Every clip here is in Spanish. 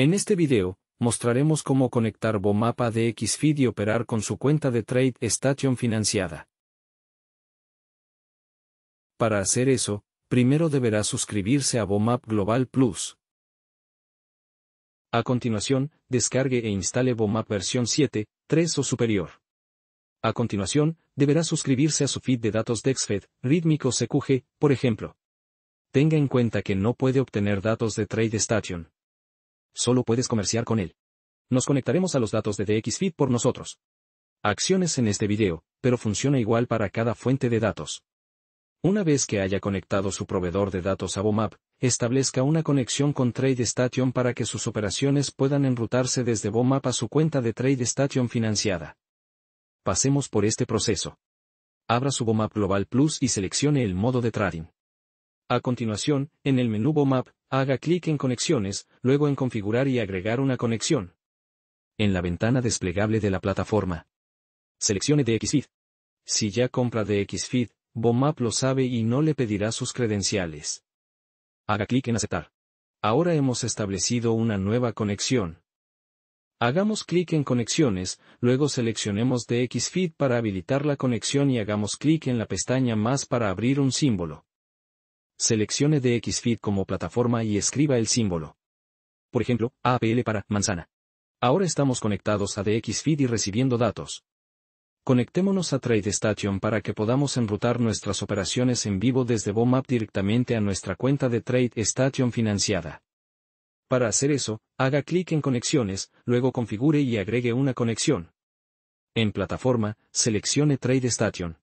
En este video, mostraremos cómo conectar BOMAP de DXFeed y operar con su cuenta de Trade Station financiada. Para hacer eso, primero deberá suscribirse a Bomap Global Plus. A continuación, descargue e instale Bomap versión 7, 3 o superior. A continuación, deberá suscribirse a su feed de datos DexFed, Rítmico o CQG, por ejemplo. Tenga en cuenta que no puede obtener datos de TradeStation, Solo puedes comerciar con él. Nos conectaremos a los datos de DXFeed por nosotros. Acciones en este video, pero funciona igual para cada fuente de datos. Una vez que haya conectado su proveedor de datos a Bomap, establezca una conexión con TradeStation para que sus operaciones puedan enrutarse desde Bomap a su cuenta de TradeStation financiada. Pasemos por este proceso. Abra su Bomap Global Plus y seleccione el modo de trading. A continuación, en el menú Bomap, Haga clic en Conexiones, luego en Configurar y agregar una conexión. En la ventana desplegable de la plataforma. Seleccione DXFeed. Si ya compra DXFeed, Bomap lo sabe y no le pedirá sus credenciales. Haga clic en Aceptar. Ahora hemos establecido una nueva conexión. Hagamos clic en Conexiones, luego seleccionemos DXFeed para habilitar la conexión y hagamos clic en la pestaña Más para abrir un símbolo. Seleccione DXFeed como plataforma y escriba el símbolo. Por ejemplo, APL para manzana. Ahora estamos conectados a DXFeed y recibiendo datos. Conectémonos a TradeStation para que podamos enrutar nuestras operaciones en vivo desde BOMAP directamente a nuestra cuenta de TradeStation financiada. Para hacer eso, haga clic en Conexiones, luego configure y agregue una conexión. En Plataforma, seleccione TradeStation.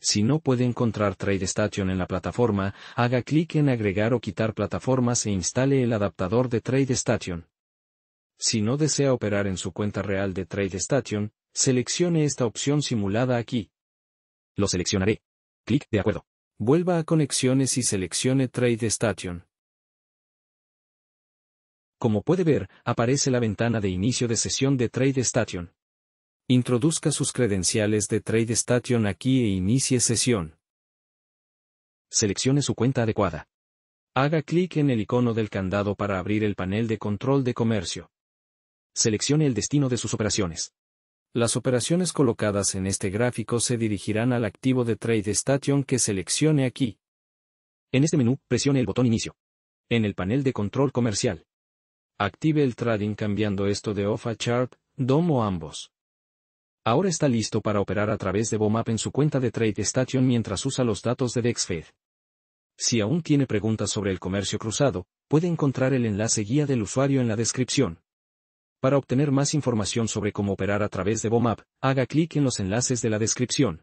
Si no puede encontrar TradeStation en la plataforma, haga clic en Agregar o quitar plataformas e instale el adaptador de TradeStation. Si no desea operar en su cuenta real de TradeStation, seleccione esta opción simulada aquí. Lo seleccionaré. Clic de acuerdo. Vuelva a Conexiones y seleccione TradeStation. Como puede ver, aparece la ventana de inicio de sesión de TradeStation. Introduzca sus credenciales de TradeStation aquí e inicie sesión. Seleccione su cuenta adecuada. Haga clic en el icono del candado para abrir el panel de control de comercio. Seleccione el destino de sus operaciones. Las operaciones colocadas en este gráfico se dirigirán al activo de TradeStation que seleccione aquí. En este menú, presione el botón Inicio. En el panel de control comercial. Active el trading cambiando esto de off a chart, DOM o ambos. Ahora está listo para operar a través de Bomap en su cuenta de Station mientras usa los datos de DexFed. Si aún tiene preguntas sobre el comercio cruzado, puede encontrar el enlace guía del usuario en la descripción. Para obtener más información sobre cómo operar a través de Bomap, haga clic en los enlaces de la descripción.